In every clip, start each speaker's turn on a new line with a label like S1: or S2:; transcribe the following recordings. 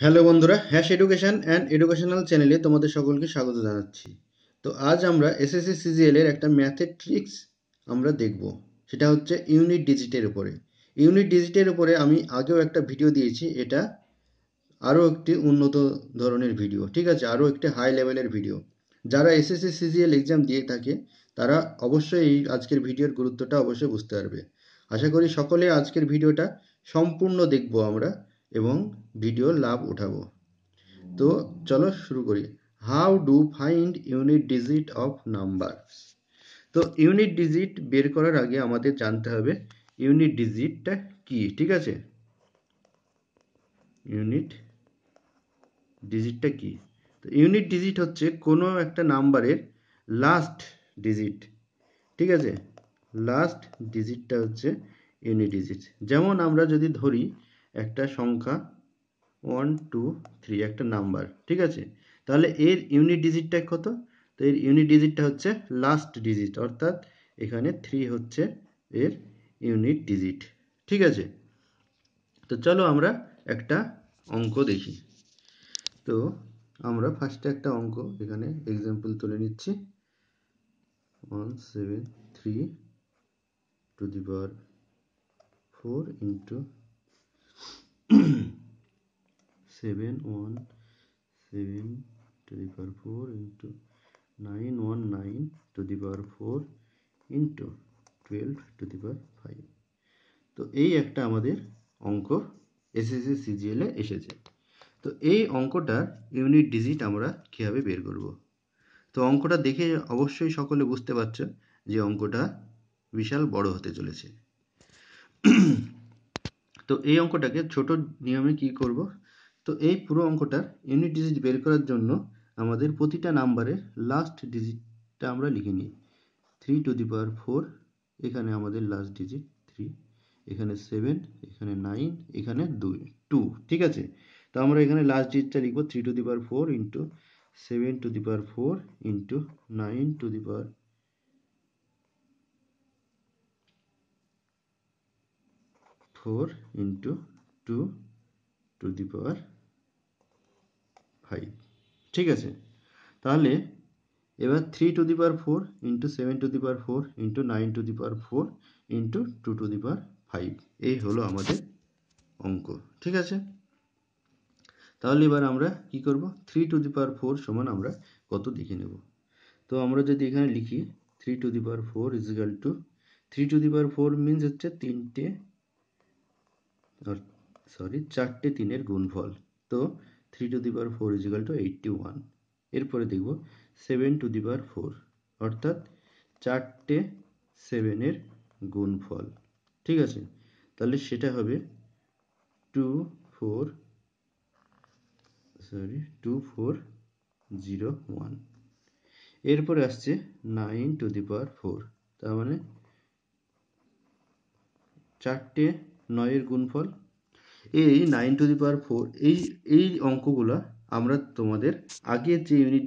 S1: hello বন্ধুরা hash education and educational চ্যানেলে তোমাদের সকলকে স্বাগত জানাচ্ছি তো আজ আমরা এসএসসি সিজিএল এর একটা ম্যাথের ট্রিক্স আমরা দেখব সেটা হচ্ছে ইউনিট ডিজিটের উপরে ইউনিট ডিজিটের উপরে আমি আগেও একটা ভিডিও দিয়েছি এটা আরও একটি উন্নত ধরনের ভিডিও ঠিক আছে আরও একটি হাই লেভেলের ভিডিও যারা এসএসসি সিজিএল এক্সাম দিয়ে থাকে তারা অবশ্যই এই আজকের ভিডিওর গুরুত্বটা অবশ্যই বুঝতে পারবে আশা করি সকলে আজকের ভিডিওটা সম্পূর্ণ দেখব আমরা এবং ভিডিও লাভ উঠাবো তো চলো শুরু করি how do find unit digit of number তো ইউনিট ডিজিট বের করার আগে আমাদের জানতে হবে ইউনিট ডিজিটটা কি ঠিক আছে ইউনিট ডিজিটটা কি তো ইউনিট ডিজিট হচ্ছে কোনো একটা নাম্বারের লাস্ট ডিজিট ঠিক আছে লাস্ট ডিজিটটা হচ্ছে ইউনিট ডিজিট যেমন আমরা যদি ধরি একটা সংখ্যা ওয়ান টু থ্রি একটা নাম্বার ঠিক আছে তাহলে এর ইউনিট ডিজিটটা কত তো এর ইউনিট ডিজিটটা হচ্ছে লাস্ট ডিজিট অর্থাৎ এখানে থ্রি হচ্ছে এর ইউনিট ডিজিট ঠিক আছে তো চলো আমরা একটা অঙ্ক দেখি তো আমরা ফার্স্টে একটা অঙ্ক এখানে এক্সাম্পল তুলে নিচ্ছি one seven three to the power four into seven one seven to the power four into nine one nine to the power four into twelve to the power five তো এই একটা আমাদের অঙ্ক এসএসসি সিজিএলে এসেছে তো এই অঙ্কটা ইউনিট ডিজিট আমরা কীভাবে বের করব তো অঙ্কটা দেখে অবশ্যই সকলে বুঝতে পারছো যে অঙ্কটা বিশাল বড় হতে চলেছে তো এই অঙ্কটাকে ছোট নিয়মে কি করব তো এই পুরো অঙ্কটার ইউনিট ডিজিট বের করার জন্য আমাদের প্রতিটা নাম্বারের লাস্ট ডিজিটটা আমরা লিখে নিই three to the power four এখানে আমাদের লাস্ট ডিজিট থ্রি এখানে সেভেন এখানে নাইন এখানে দুই টু ঠিক আছে তো আমরা এখানে লাস্ট ডিজিটটা লিখবো three to the power four into seven to the power four into nine to the power four into two to the power five ঠিক আছে তাহলে এবার three to the power four into seven to the power four into nine to the power four into two to the power five এই হলো আমাদের অঙ্ক ঠিক আছে তাহলে এবার আমরা কি করব three to the power four সমান আমরা কত দেখে নেব তো আমরা যদি এখানে লিখি three to the power four is equal to three to the power four means হচ্ছে তিনটে সরি চারটে তিনের গুণফল তো three to the power four equal to eighty one এরপরে দেখব seven to the power four অর্থাৎ চারটে সেভেনের গুণফল ঠিক আছে তাহলে সেটা হবে two four sorry two four zero one এরপরে আসছে nine to the power four তার মানে চারটে নয়ের গুণফল এই nine to the power four এই এই অঙ্কগুলো আমরা তোমাদের আগের যে ইউনিট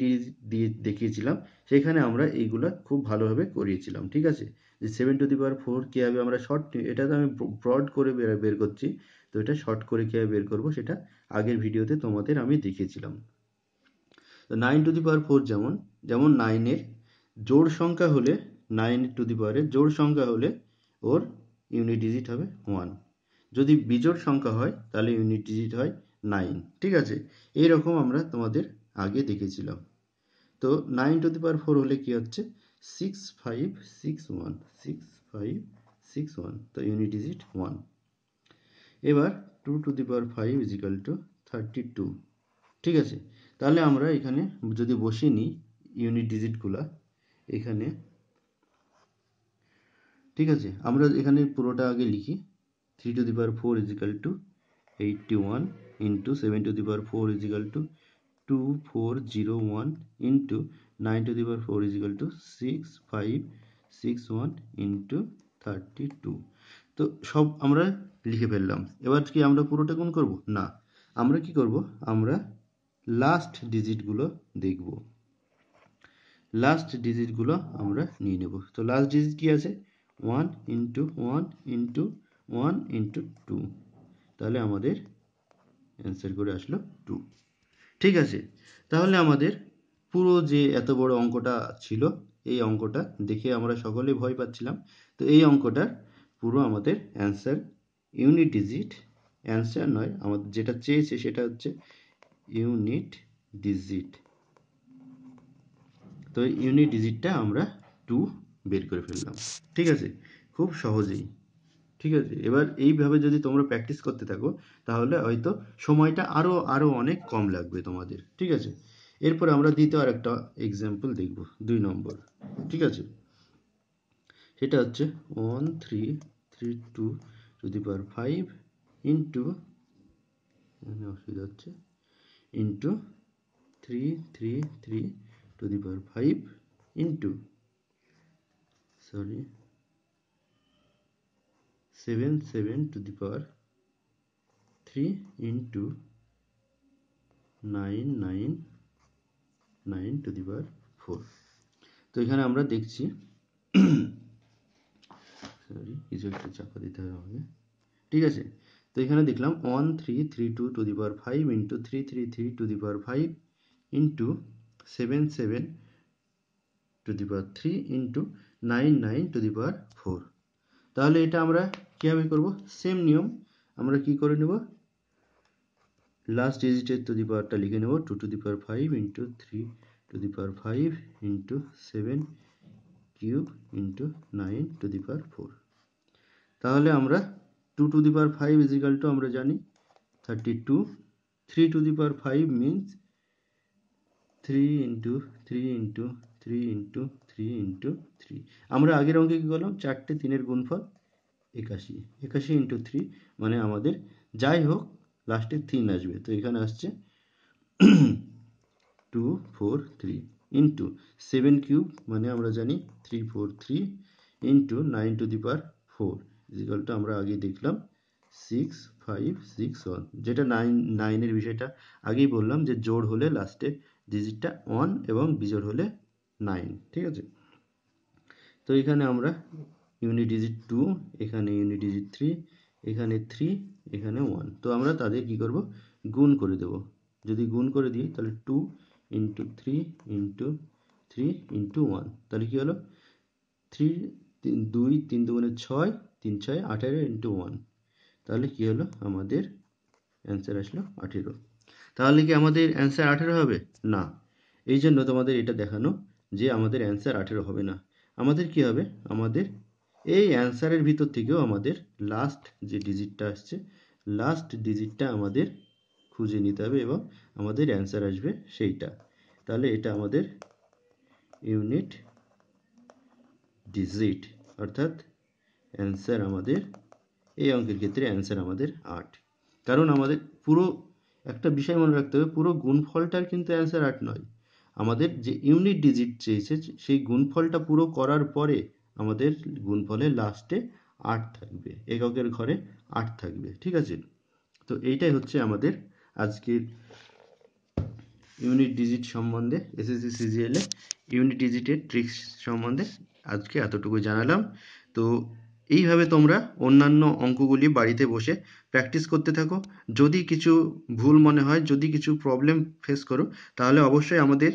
S1: দিয়ে দেখিয়েছিলাম সেখানে আমরা এইগুলো খুব ভালোভাবে করিয়েছিলাম ঠিক আছে যে seven to the power four কীভাবে আমরা শর্ট এটা তো আমি ব্রড করে বের করছি তো এটা শর্ট করে কীভাবে বের করব সেটা আগের ভিডিওতে তোমাদের আমি দেখিয়েছিলাম তো nine to the power four যেমন যেমন নাইনের জোড় সংখ্যা হলে নাইন টু দি পাওয়ারের জোড় সংখ্যা হলে ওর ইউনিট ডিজিট হবে ওয়ান যদি বিজোড় সংখ্যা হয় তাহলে ইউনিট ডিজিট হয় নাইন ঠিক আছে এই রকম আমরা তোমাদের আগে দেখেছিলাম তো nine to the power four হলে কী হচ্ছে six five six one six five six one তো ইউনিট ডিজিট ওয়ান এবার two to the power five is equal to thirty two ঠিক আছে তাহলে আমরা এখানে যদি বসিয়ে নিই ইউনিট ডিজিটগুলা এখানে ঠিক আছে আমরা এখানে পুরোটা আগে লিখি three to the power four is equal to eighty one into seven to the power four is equal to two four zero one into nine to the power four is equal to six five six one into thirty two তো সব আমরা লিখে ফেললাম এবার কি আমরা পুরোটা কোন করবো না আমরা কি করব আমরা লাস্ট ডিজিটগুলো দেখব লাস্ট ডিজিটগুলো আমরা নিয়ে নেব তো লাস্ট ডিজিট কি আছে one into one into one into two তাহলে আমাদের অ্যান্সার করে আসলো টু ঠিক আছে তাহলে আমাদের পুরো যে এত বড় অঙ্কটা ছিল এই অঙ্কটা দেখে আমরা সকলে ভয় পাচ্ছিলাম তো এই অঙ্কটার পুরো আমাদের অ্যান্সার ইউনিট ডিজিট অ্যান্সার নয় আমাদের যেটা চেয়েছে সেটা হচ্ছে ইউনিট ডিজিট তো ইউনিট ডিজিটটা আমরা টু বের করে ফেললাম ঠিক আছে খুব সহজেই ঠিক আছে এবার এইভাবে যদি তোমরা প্র্যাকটিস করতে থাকো তাহলে হয়তো সময়টা আরও আরও অনেক কম লাগবে তোমাদের ঠিক আছে এরপরে আমরা দ্বিতীয় আর একটা এক্সাম্পল দেখব দুই নম্বর ঠিক আছে সেটা হচ্ছে one three three two to the five into অসুবিধা হচ্ছে into three three three to the power five into sorry seven seven to the power three into nine nine nine to the power four তো এখানে আমরা দেখছি sorry কিছু একটা চাপা দিতে হবে আমাকে ঠিক আছে তো এখানে দেখলাম one three three two to the power five into three three three to the power five into seven seven to the power three into nine nine to the power four তাহলে এটা আমরা কিভাবে করব সেম নিয়ম আমরা কি করে নেব লাস্ট ডিজিটের টু দি পাওয়ারটা লিখে নেব two to the power five into three to the power five into seven cube into nine to the power four তাহলে আমরা two to the power five is equal to আমরা জানি thirty two three to the power five means three into three into three into three into three আমরা আগের অঙ্কে কী করলাম চারটে তিনের গুণফল একাশি একাশি into three মানে আমাদের যাই হোক last এ তিন আসবে তো এখানে আসছে two four three into seven cube মানে আমরা জানি three four three into nine to the power four result টা আমরা আগে দেখলাম six five six one যেটা nine nine এর বিষয়টা আগেই বললাম যে জোড় হলে last এ digit one এবং বিজোড় হলে nine ঠিক আছে তো এখানে আমরা ইউনিট ডিজিট টু এখানে ইউনিট ডিজিট থ্রি এখানে থ্রি এখানে ওয়ান তো আমরা তাদের কি করব গুণ করে দেব যদি গুণ করে দিই তাহলে two into three into three into one তাহলে কী হলো থ্রি দুই তিন দুগুণে ছয় তিন ছয় আঠেরো ইন্টু ওয়ান তাহলে কী হলো আমাদের অ্যান্সার আসলো আঠেরো তাহলে কি আমাদের অ্যান্সার আঠেরো হবে না এই জন্য তোমাদের এটা দেখানো যে আমাদের অ্যান্সার আঠেরো হবে না আমাদের কি হবে আমাদের এই অ্যান্সারের ভিতর থেকেও আমাদের লাস্ট যে ডিজিটটা আসছে লাস্ট ডিজিটটা আমাদের খুঁজে নিতে হবে এবং আমাদের অ্যান্সার আসবে সেইটা তাহলে এটা আমাদের ইউনিট ডিজিট অর্থাৎ অ্যান্সার আমাদের এই অঙ্কের ক্ষেত্রে অ্যান্সার আমাদের আট কারণ আমাদের পুরো একটা বিষয় মনে রাখতে হবে পুরো গুণফলটার কিন্তু অ্যান্সার আট নয় আমাদের যে ইউনিট ডিজিট চেয়েছে সেই গুণফলটা পুরো করার পরে আমাদের গুণফলের লাস্টে আট থাকবে এককের ঘরে আট থাকবে ঠিক আছে তো এইটাই হচ্ছে আমাদের আজকের ইউনিট ডিজিট সম্বন্ধে এসএসসি সিজিএলে ইউনিট ডিজিটের ট্রিক্স সম্বন্ধে আজকে এতটুকু জানালাম তো এইভাবে তোমরা অন্যান্য অঙ্কগুলি বাড়িতে বসে প্র্যাকটিস করতে থাকো যদি কিছু ভুল মনে হয় যদি কিছু প্রবলেম ফেস করো তাহলে অবশ্যই আমাদের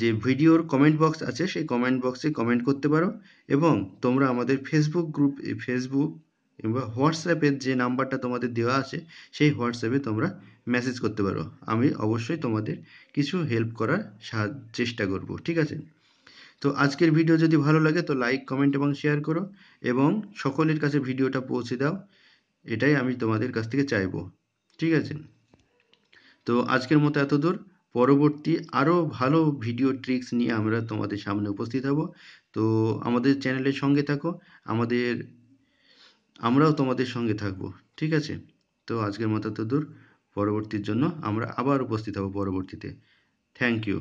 S1: যে ভিডিওর কমেন্ট বক্স আছে সেই কমেন্ট বক্সে কমেন্ট করতে পারো এবং তোমরা আমাদের ফেসবুক গ্রুপ ফেসবুক কিংবা হোয়াটসঅ্যাপের যে নাম্বারটা তোমাদের দেওয়া আছে সেই হোয়াটসঅ্যাপে তোমরা মেসেজ করতে পারো আমি অবশ্যই তোমাদের কিছু হেল্প করার চেষ্টা করব ঠিক আছে তো আজকের ভিডিও যদি ভালো লাগে তো লাইক কমেন্ট এবং শেয়ার করো এবং সকলের কাছে ভিডিওটা পৌঁছে দাও এটাই আমি তোমাদের কাছ থেকে চাইবো ঠিক আছে তো আজকের মতো এত দূর পরবর্তী আরও ভালো ভিডিও ট্রিক্স নিয়ে আমরা তোমাদের সামনে উপস্থিত হব তো আমাদের চ্যানেলের সঙ্গে থাকো আমাদের আমরাও তোমাদের সঙ্গে থাকব ঠিক আছে তো আজকের মতো তো দূর পরবর্তীর জন্য আমরা আবার উপস্থিত হব পরবর্তীতে থ্যাংক ইউ